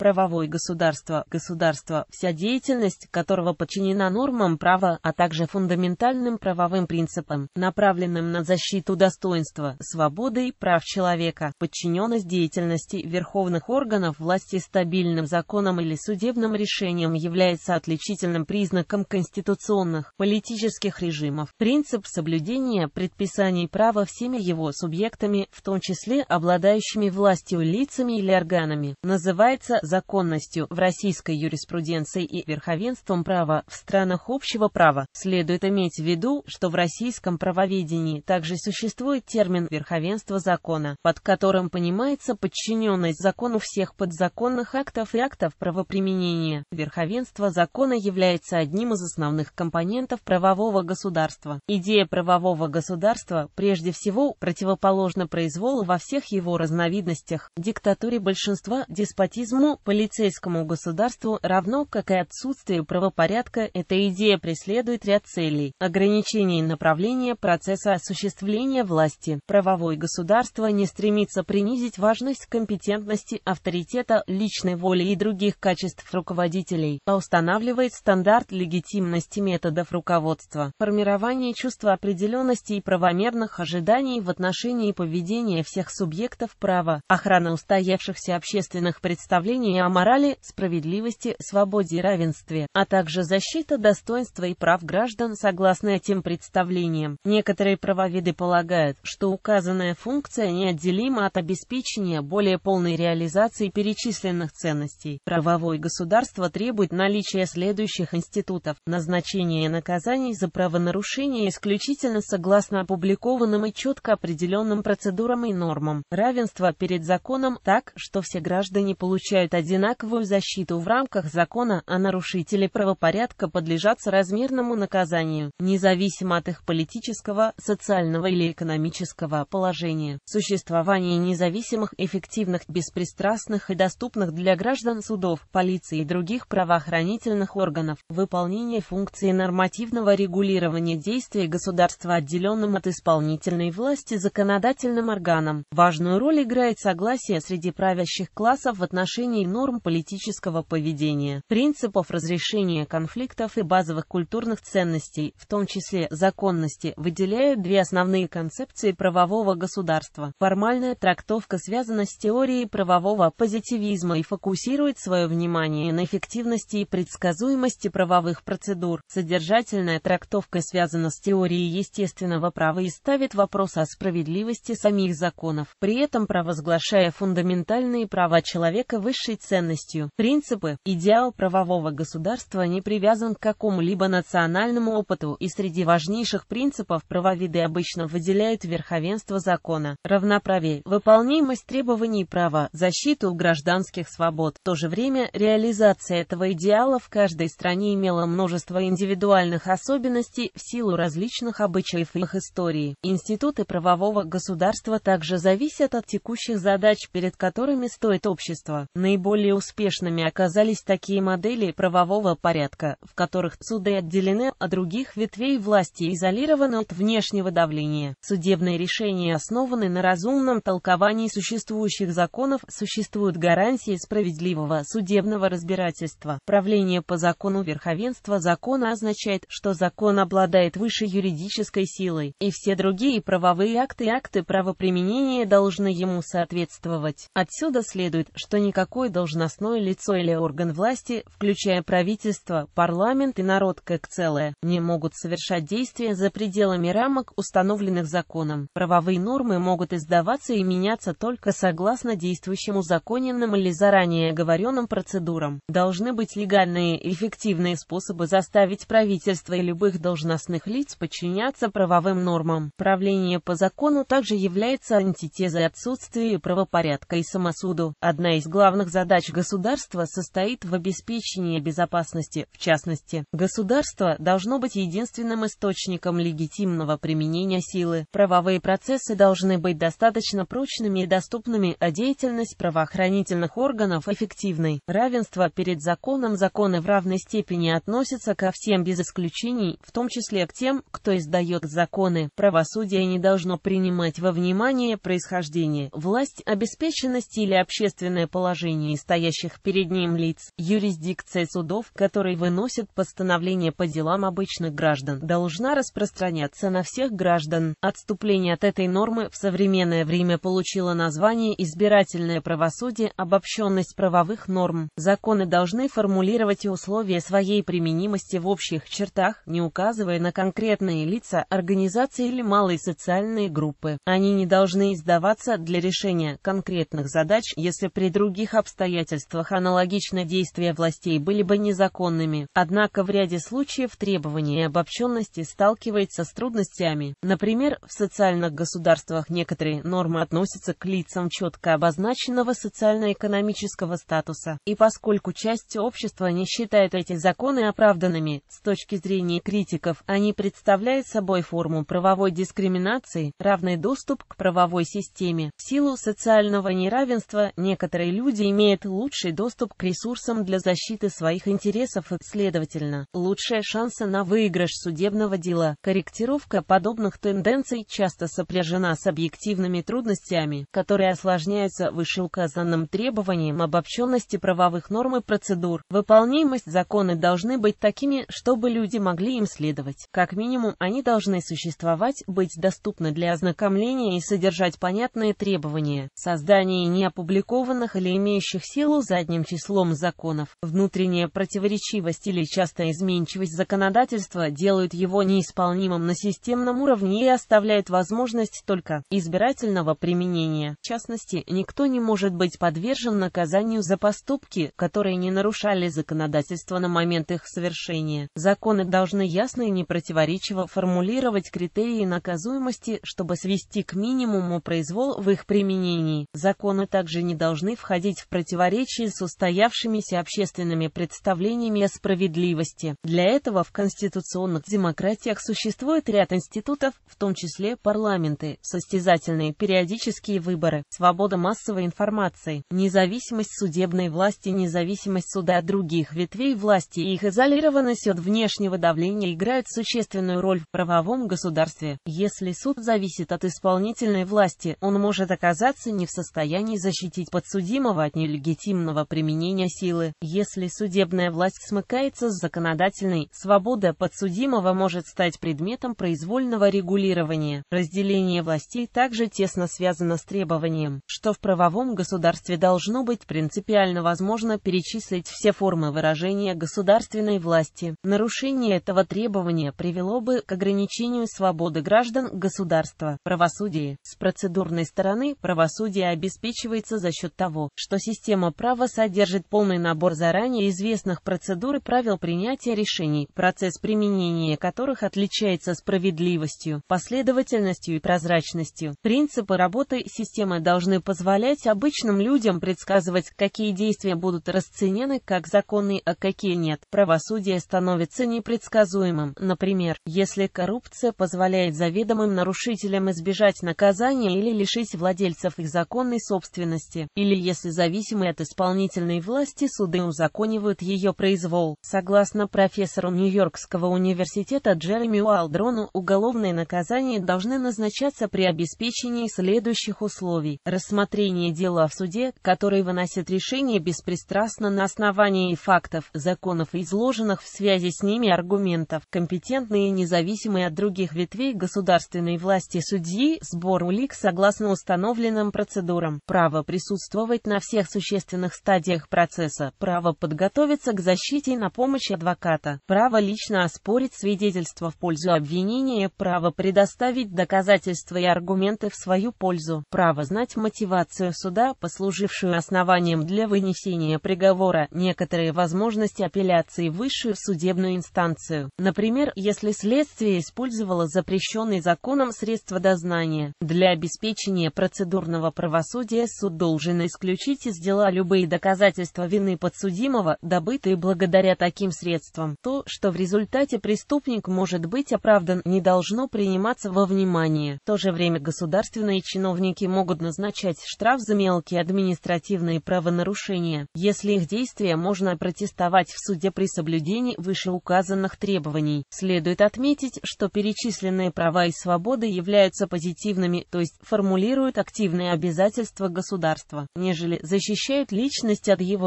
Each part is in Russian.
правовой государство, государство, вся деятельность которого подчинена нормам права, а также фундаментальным правовым принципам, направленным на защиту достоинства, свободы и прав человека, подчиненность деятельности верховных органов власти стабильным законом или судебным решением является отличительным признаком конституционных, политических режимов. Принцип соблюдения предписаний права всеми его субъектами, в том числе обладающими властью лицами или органами, называется законностью в российской юриспруденции и верховенством права в странах общего права. Следует иметь в виду, что в российском правоведении также существует термин «верховенство закона», под которым понимается подчиненность закону всех подзаконных актов и актов правоприменения. Верховенство закона является одним из основных компонентов правового государства. Идея правового государства, прежде всего, противоположна произволу во всех его разновидностях, диктатуре большинства, деспотизму, полицейскому государству, равно как и отсутствию правопорядка, эта идея преследует ряд целей – ограничений направления процесса осуществления власти. Правовое государство не стремится принизить важность компетентности, авторитета, личной воли и других качеств руководителей, а устанавливает стандарт легитимности методов руководства. Формирование чувства определенности и правомерных ожиданий в отношении поведения всех субъектов права, охрана устоявшихся общественных представлений учение о морали, справедливости, свободе и равенстве, а также защита достоинства и прав граждан согласно этим представлениям. Некоторые правоведы полагают, что указанная функция неотделима от обеспечения более полной реализации перечисленных ценностей. Правовое государство требует наличия следующих институтов – назначения наказаний за правонарушение исключительно согласно опубликованным и четко определенным процедурам и нормам, равенство перед законом так, что все граждане получают одинаковую защиту в рамках закона, а нарушители правопорядка подлежат соразмерному наказанию, независимо от их политического, социального или экономического положения. Существование независимых, эффективных, беспристрастных и доступных для граждан судов, полиции и других правоохранительных органов, выполнение функции нормативного регулирования действий государства отделенным от исполнительной власти законодательным органам. Важную роль играет согласие среди правящих классов в отношении установлений норм политического поведения, принципов разрешения конфликтов и базовых культурных ценностей, в том числе законности, выделяют две основные концепции правового государства. Формальная трактовка связана с теорией правового позитивизма и фокусирует свое внимание на эффективности и предсказуемости правовых процедур. Содержательная трактовка связана с теорией естественного права и ставит вопрос о справедливости самих законов, при этом провозглашая фундаментальные права человека высшей высшей ценностью. Принципы, идеал правового государства не привязан к какому-либо национальному опыту, и среди важнейших принципов правоведы обычно выделяют верховенство закона, равноправие, выполнимость требований права, защиту гражданских свобод. В то же время реализация этого идеала в каждой стране имела множество индивидуальных особенностей в силу различных обычаев и их истории. Институты правового государства также зависят от текущих задач, перед которыми стоит общество. Наиболее наиболее успешными оказались такие модели правового порядка, в которых суды отделены от других ветвей власти и изолированы от внешнего давления. Судебные решения основаны на разумном толковании существующих законов, существуют гарантии справедливого судебного разбирательства. Правление по закону верховенства закона означает, что закон обладает высшей юридической силой, и все другие правовые акты и акты правоприменения должны ему соответствовать. Отсюда следует, что никакой должностное лицо или орган власти, включая правительство, парламент и народ как целое, не могут совершать действия за пределами рамок, установленных законом. Правовые нормы могут издаваться и меняться только согласно действующему законенным или заранее оговоренным процедурам. Должны быть легальные и эффективные способы заставить правительство и любых должностных лиц подчиняться правовым нормам. Правление по закону также является антитезой отсутствия правопорядка и самосуду. Одна из главных задач задач государства состоит в обеспечении безопасности, в частности. Государство должно быть единственным источником легитимного применения силы. Правовые процессы должны быть достаточно прочными и доступными, а деятельность правоохранительных органов эффективной. Равенство перед законом законы в равной степени относятся ко всем без исключений, в том числе к тем, кто издает законы. Правосудие не должно принимать во внимание происхождение, власть, обеспеченность или общественное положение отношении стоящих перед ним лиц, юрисдикция судов, которые выносят постановление по делам обычных граждан, должна распространяться на всех граждан. Отступление от этой нормы в современное время получило название «избирательное правосудие», обобщенность правовых норм. Законы должны формулировать условия своей применимости в общих чертах, не указывая на конкретные лица, организации или малые социальные группы. Они не должны издаваться для решения конкретных задач, если при других обстоятельствах обстоятельствах аналогично действия властей были бы незаконными, однако в ряде случаев требование обобщенности сталкивается с трудностями. Например, в социальных государствах некоторые нормы относятся к лицам четко обозначенного социально-экономического статуса, и поскольку часть общества не считает эти законы оправданными, с точки зрения критиков они представляют собой форму правовой дискриминации, равный доступ к правовой системе. В силу социального неравенства некоторые люди имеют имеет лучший доступ к ресурсам для защиты своих интересов и, следовательно, лучшие шансы на выигрыш судебного дела. Корректировка подобных тенденций часто сопряжена с объективными трудностями, которые осложняются вышеуказанным требованием обобщенности правовых норм и процедур. Выполнимость законы должны быть такими, чтобы люди могли им следовать. Как минимум, они должны существовать, быть доступны для ознакомления и содержать понятные требования. Создание неопубликованных или имеющих вступивших в силу задним числом законов. Внутренняя противоречивость или частая изменчивость законодательства делают его неисполнимым на системном уровне и оставляют возможность только избирательного применения. В частности, никто не может быть подвержен наказанию за поступки, которые не нарушали законодательство на момент их совершения. Законы должны ясно и непротиворечиво формулировать критерии наказуемости, чтобы свести к минимуму произвол в их применении. Законы также не должны входить в противоречие противоречии с устоявшимися общественными представлениями о справедливости. Для этого в конституционных демократиях существует ряд институтов, в том числе парламенты, состязательные периодические выборы, свобода массовой информации, независимость судебной власти, независимость суда от других ветвей власти и их изолированность от внешнего давления играют существенную роль в правовом государстве. Если суд зависит от исполнительной власти, он может оказаться не в состоянии защитить подсудимого от нерешения легитимного применения силы. Если судебная власть смыкается с законодательной, свобода подсудимого может стать предметом произвольного регулирования. Разделение властей также тесно связано с требованием, что в правовом государстве должно быть принципиально возможно перечислить все формы выражения государственной власти. Нарушение этого требования привело бы к ограничению свободы граждан государства. Правосудие. С процедурной стороны правосудие обеспечивается за счет того, что система Система права содержит полный набор заранее известных процедур и правил принятия решений, процесс применения которых отличается справедливостью, последовательностью и прозрачностью. Принципы работы системы должны позволять обычным людям предсказывать, какие действия будут расценены как законные, а какие нет. Правосудие становится непредсказуемым. Например, если коррупция позволяет заведомым нарушителям избежать наказания или лишить владельцев их законной собственности, или если зависит независимой от исполнительной власти суды узаконивают ее произвол. Согласно профессору Нью-Йоркского университета Джереми Уалдрону, уголовные наказания должны назначаться при обеспечении следующих условий. Рассмотрение дела в суде, который выносит решение беспристрастно на основании фактов, законов изложенных в связи с ними аргументов, компетентные и независимые от других ветвей государственной власти судьи, сбор улик согласно установленным процедурам, право присутствовать на всех судебных существенных стадиях процесса, право подготовиться к защите и на помощь адвоката, право лично оспорить свидетельство в пользу обвинения, право предоставить доказательства и аргументы в свою пользу, право знать мотивацию суда, послужившую основанием для вынесения приговора, некоторые возможности апелляции в высшую судебную инстанцию. Например, если следствие использовало запрещенный законом средства дознания, для обеспечения процедурного правосудия суд должен исключить из дела взяла любые доказательства вины подсудимого, добытые благодаря таким средствам. То, что в результате преступник может быть оправдан, не должно приниматься во внимание. В то же время государственные чиновники могут назначать штраф за мелкие административные правонарушения, если их действия можно протестовать в суде при соблюдении вышеуказанных требований. Следует отметить, что перечисленные права и свободы являются позитивными, то есть формулируют активные обязательства государства, нежели защищать защищают личность от его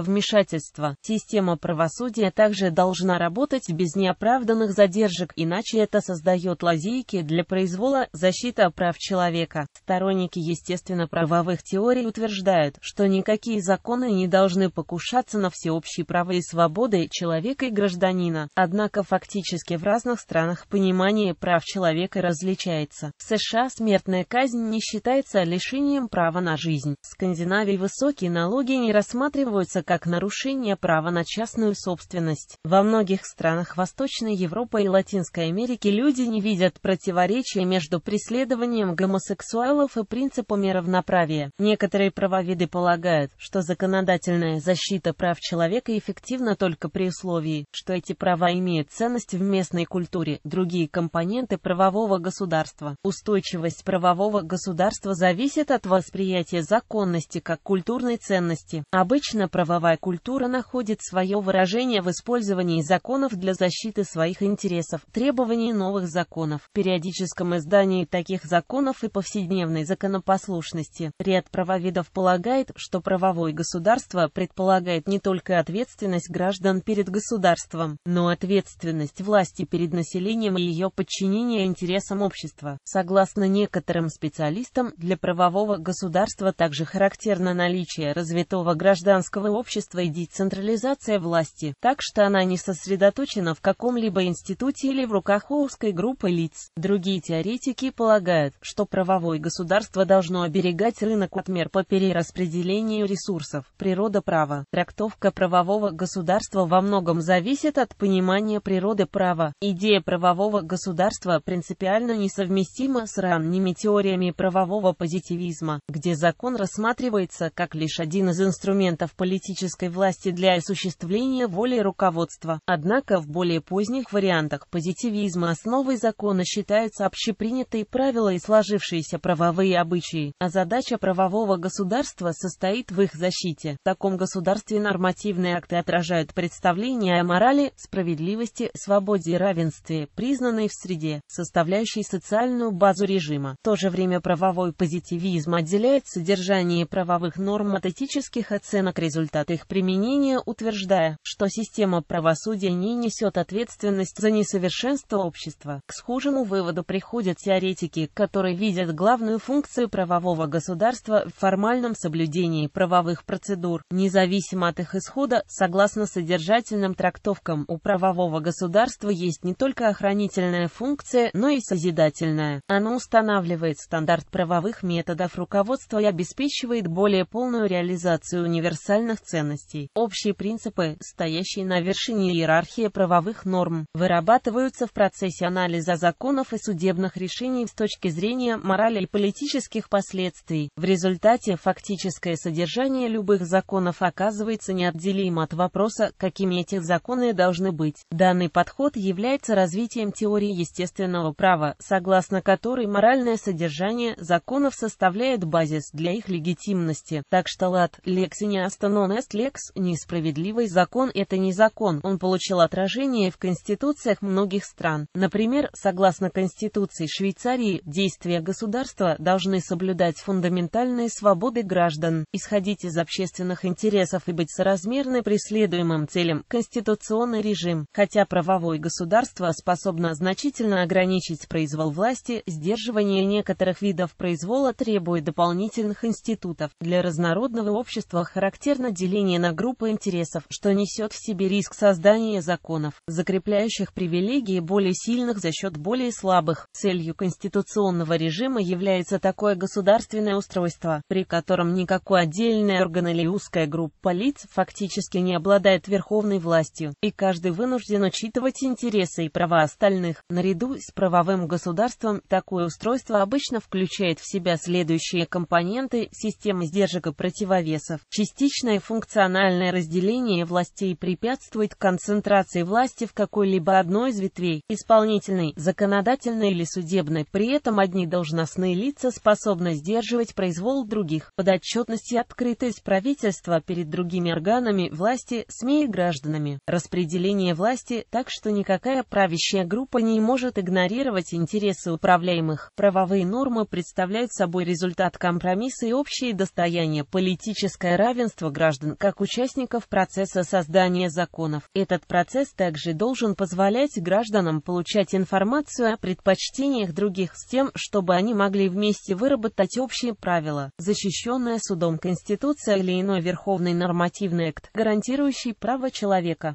вмешательства. Система правосудия также должна работать без неоправданных задержек, иначе это создает лазейки для произвола защита прав человека. Сторонники естественно-правовых теорий утверждают, что никакие законы не должны покушаться на всеобщие права и свободы человека и гражданина. Однако фактически в разных странах понимание прав человека различается. В США смертная казнь не считается лишением права на жизнь. В Скандинавии высокие налоги налоги не рассматриваются как нарушение права на частную собственность. Во многих странах Восточной Европы и Латинской Америки люди не видят противоречия между преследованием гомосексуалов и принципами равноправия. Некоторые правоведы полагают, что законодательная защита прав человека эффективна только при условии, что эти права имеют ценность в местной культуре. Другие компоненты правового государства. Устойчивость правового государства зависит от восприятия законности как культурной ценности ценности. Обычно правовая культура находит свое выражение в использовании законов для защиты своих интересов, требований новых законов, периодическом издании таких законов и повседневной законопослушности. Ряд правовидов полагает, что правовое государство предполагает не только ответственность граждан перед государством, но ответственность власти перед населением и ее подчинение интересам общества. Согласно некоторым специалистам, для правового государства также характерно наличие развития развитого гражданского общества и децентрализация власти, так что она не сосредоточена в каком-либо институте или в руках узкой группы лиц. Другие теоретики полагают, что правовое государство должно оберегать рынок от мер по перераспределению ресурсов. Природа права. Трактовка правового государства во многом зависит от понимания природы права. Идея правового государства принципиально несовместима с ранними теориями правового позитивизма, где закон рассматривается как лишь один один из инструментов политической власти для осуществления воли руководства. Однако в более поздних вариантах позитивизма основой закона считаются общепринятые правила и сложившиеся правовые обычаи, а задача правового государства состоит в их защите. В таком государстве нормативные акты отражают представления о морали, справедливости, свободе и равенстве, признанной в среде, составляющей социальную базу режима. В то же время правовой позитивизм отделяет содержание правовых норм от этических критических оценок результат их применения, утверждая, что система правосудия не несет ответственность за несовершенство общества. К схожему выводу приходят теоретики, которые видят главную функцию правового государства в формальном соблюдении правовых процедур, независимо от их исхода, согласно содержательным трактовкам, у правового государства есть не только охранительная функция, но и созидательная. Оно устанавливает стандарт правовых методов руководства и обеспечивает более полную реализацию реализацию универсальных ценностей. Общие принципы, стоящие на вершине иерархии правовых норм, вырабатываются в процессе анализа законов и судебных решений с точки зрения морали и политических последствий. В результате фактическое содержание любых законов оказывается неотделимо от вопроса, какими эти законы должны быть. Данный подход является развитием теории естественного права, согласно которой моральное содержание законов составляет базис для их легитимности. Так что лат нет, лекси не останон эст лекс, несправедливый закон это не закон, он получил отражение в конституциях многих стран. Например, согласно Конституции Швейцарии, действия государства должны соблюдать фундаментальные свободы граждан, исходить из общественных интересов и быть соразмерны преследуемым целям. Конституционный режим, хотя правовое государство способно значительно ограничить произвол власти, сдерживание некоторых видов произвола требует дополнительных институтов для разнородного сообщества характерно деление на группы интересов, что несет в себе риск создания законов, закрепляющих привилегии более сильных за счет более слабых. Целью конституционного режима является такое государственное устройство, при котором никакой отдельный орган или узкая группа лиц фактически не обладает верховной властью, и каждый вынужден учитывать интересы и права остальных. Наряду с правовым государством такое устройство обычно включает в себя следующие компоненты – системы сдержек и противовес интересов. Частичное функциональное разделение властей препятствует концентрации власти в какой-либо одной из ветвей – исполнительной, законодательной или судебной. При этом одни должностные лица способны сдерживать произвол других. Подотчетность и открытость правительства перед другими органами власти, СМИ и гражданами. Распределение власти, так что никакая правящая группа не может игнорировать интересы управляемых. Правовые нормы представляют собой результат компромисса и общее достояние политики политическое равенство граждан как участников процесса создания законов. Этот процесс также должен позволять гражданам получать информацию о предпочтениях других с тем, чтобы они могли вместе выработать общие правила. Защищенная судом Конституция или иной верховный нормативный акт, гарантирующий право человека.